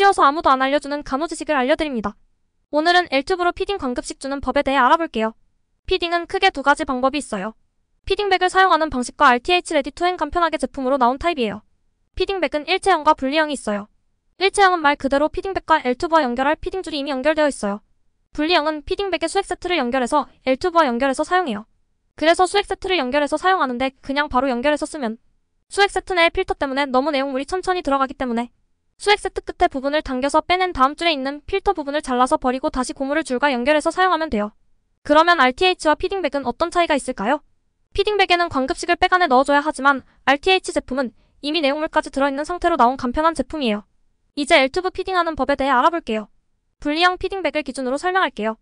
쉬어서 아무도 안 알려주는 간호지식을 알려드립니다. 오늘은 L튜브로 피딩 광급식 주는 법에 대해 알아볼게요. 피딩은 크게 두 가지 방법이 있어요. 피딩백을 사용하는 방식과 RTH 레디 투행 간편하게 제품으로 나온 타입이에요. 피딩백은 일체형과 분리형이 있어요. 일체형은 말 그대로 피딩백과 L튜브와 연결할 피딩줄이 이미 연결되어 있어요. 분리형은 피딩백에 수액 세트를 연결해서 L튜브와 연결해서 사용해요. 그래서 수액 세트를 연결해서 사용하는데 그냥 바로 연결해서 쓰면 수액 세트 내 필터 때문에 너무 내용물이 천천히 들어가기 때문에 수액 세트 끝에 부분을 당겨서 빼낸 다음 줄에 있는 필터 부분을 잘라서 버리고 다시 고무를 줄과 연결해서 사용하면 돼요. 그러면 RTH와 피딩백은 어떤 차이가 있을까요? 피딩백에는 광급식을 빼간에 넣어줘야 하지만 RTH 제품은 이미 내용물까지 들어있는 상태로 나온 간편한 제품이에요. 이제 L튜브 피딩하는 법에 대해 알아볼게요. 분리형 피딩백을 기준으로 설명할게요.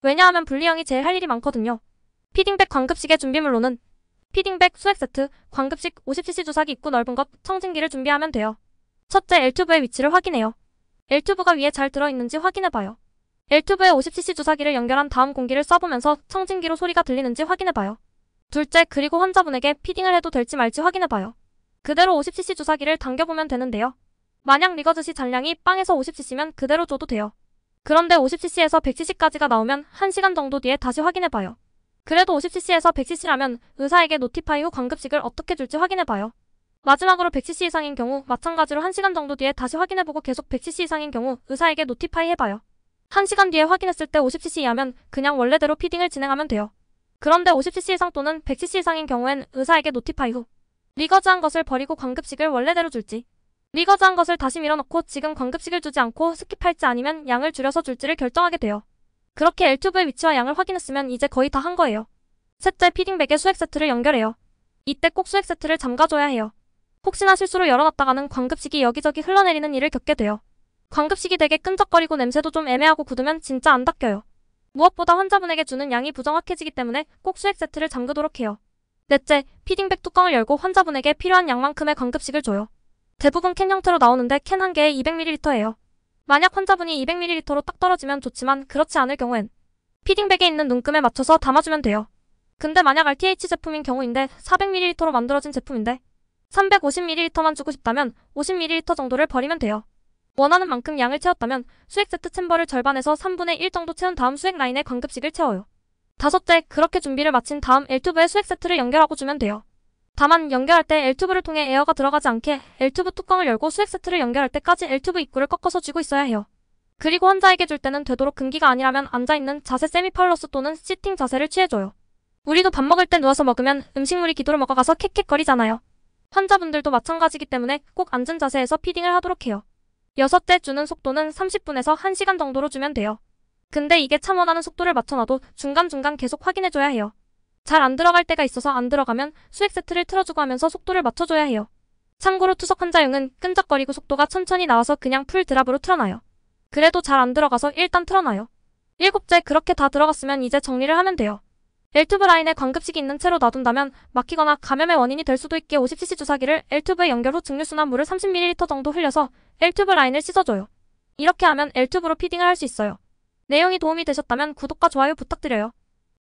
왜냐하면 분리형이 제일 할 일이 많거든요. 피딩백 광급식의 준비물로는 피딩백 수액 세트, 광급식 50cc 주사기 입구 넓은 것, 청진기를 준비하면 돼요. 첫째 l 튜브의 위치를 확인해요. l 튜브가 위에 잘 들어있는지 확인해봐요. l 튜브에 50cc 주사기를 연결한 다음 공기를 써보면서 청진기로 소리가 들리는지 확인해봐요. 둘째 그리고 환자분에게 피딩을 해도 될지 말지 확인해봐요. 그대로 50cc 주사기를 당겨보면 되는데요. 만약 리거즈시 잔량이 빵에서 50cc면 그대로 줘도 돼요. 그런데 50cc에서 100cc까지가 나오면 1시간 정도 뒤에 다시 확인해봐요. 그래도 50cc에서 100cc라면 의사에게 노티파이 후 광급식을 어떻게 줄지 확인해봐요. 마지막으로 100cc 이상인 경우 마찬가지로 1시간 정도 뒤에 다시 확인해보고 계속 100cc 이상인 경우 의사에게 노티파이 해봐요. 1시간 뒤에 확인했을 때 50cc 이하면 그냥 원래대로 피딩을 진행하면 돼요. 그런데 50cc 이상 또는 100cc 이상인 경우엔 의사에게 노티파이 후 리거즈한 것을 버리고 광급식을 원래대로 줄지 리거즈한 것을 다시 밀어넣고 지금 광급식을 주지 않고 스킵할지 아니면 양을 줄여서 줄지를 결정하게 돼요. 그렇게 L튜브의 위치와 양을 확인했으면 이제 거의 다 한 거예요. 셋째 피딩백에 수액 세트를 연결해요. 이때 꼭 수액 세트를 잠가줘야 해요. 혹시나 실수로 열어놨다가는 광급식이 여기저기 흘러내리는 일을 겪게 돼요. 광급식이 되게 끈적거리고 냄새도 좀 애매하고 굳으면 진짜 안 닦여요. 무엇보다 환자분에게 주는 양이 부정확해지기 때문에 꼭 수액 세트를 잠그도록 해요. 넷째, 피딩백 뚜껑을 열고 환자분에게 필요한 양만큼의 광급식을 줘요. 대부분 캔 형태로 나오는데 캔 한 개에 200ml예요. 만약 환자분이 200ml로 딱 떨어지면 좋지만 그렇지 않을 경우엔 피딩백에 있는 눈금에 맞춰서 담아주면 돼요. 근데 만약 RTH 제품인 경우인데 400ml로 만들어진 제품인데 350ml만 주고 싶다면 50ml 정도를 버리면 돼요. 원하는 만큼 양을 채웠다면 수액 세트 챔버를 절반에서 3분의 1 정도 채운 다음 수액 라인에 광급식을 채워요. 다섯째, 그렇게 준비를 마친 다음 L튜브에 수액 세트를 연결하고 주면 돼요. 다만 연결할 때 L튜브를 통해 에어가 들어가지 않게 L튜브 뚜껑을 열고 수액 세트를 연결할 때까지 L튜브 입구를 꺾어서 쥐고 있어야 해요. 그리고 환자에게 줄 때는 되도록 금기가 아니라면 앉아있는 자세 세미팔러스 또는 시팅 자세를 취해줘요. 우리도 밥 먹을 때 누워서 먹으면 음식물이 기도를 먹어가서 캑캑거리잖아요. 환자분들도 마찬가지기 때문에 꼭 앉은 자세에서 피딩을 하도록 해요. 여섯째 주는 속도는 30분에서 1시간 정도로 주면 돼요. 근데 이게 참 원하는 속도를 맞춰놔도 중간중간 계속 확인해줘야 해요. 잘 안 들어갈 때가 있어서 안 들어가면 수액 세트를 틀어주고 하면서 속도를 맞춰줘야 해요. 참고로 투석 환자용은 끈적거리고 속도가 천천히 나와서 그냥 풀 드랍으로 틀어놔요. 그래도 잘 안 들어가서 일단 틀어놔요. 일곱째 그렇게 다 들어갔으면 이제 정리를 하면 돼요. L2V 라인에 광급식이 있는 채로 놔둔다면 막히거나 감염의 원인이 될 수도 있게 50cc 주사기를 L2V에 연결 후 증류순환 물을 30ml 정도 흘려서 L2V 라인을 씻어줘요. 이렇게 하면 L2V로 피딩을 할 수 있어요. 내용이 도움이 되셨다면 구독과 좋아요 부탁드려요.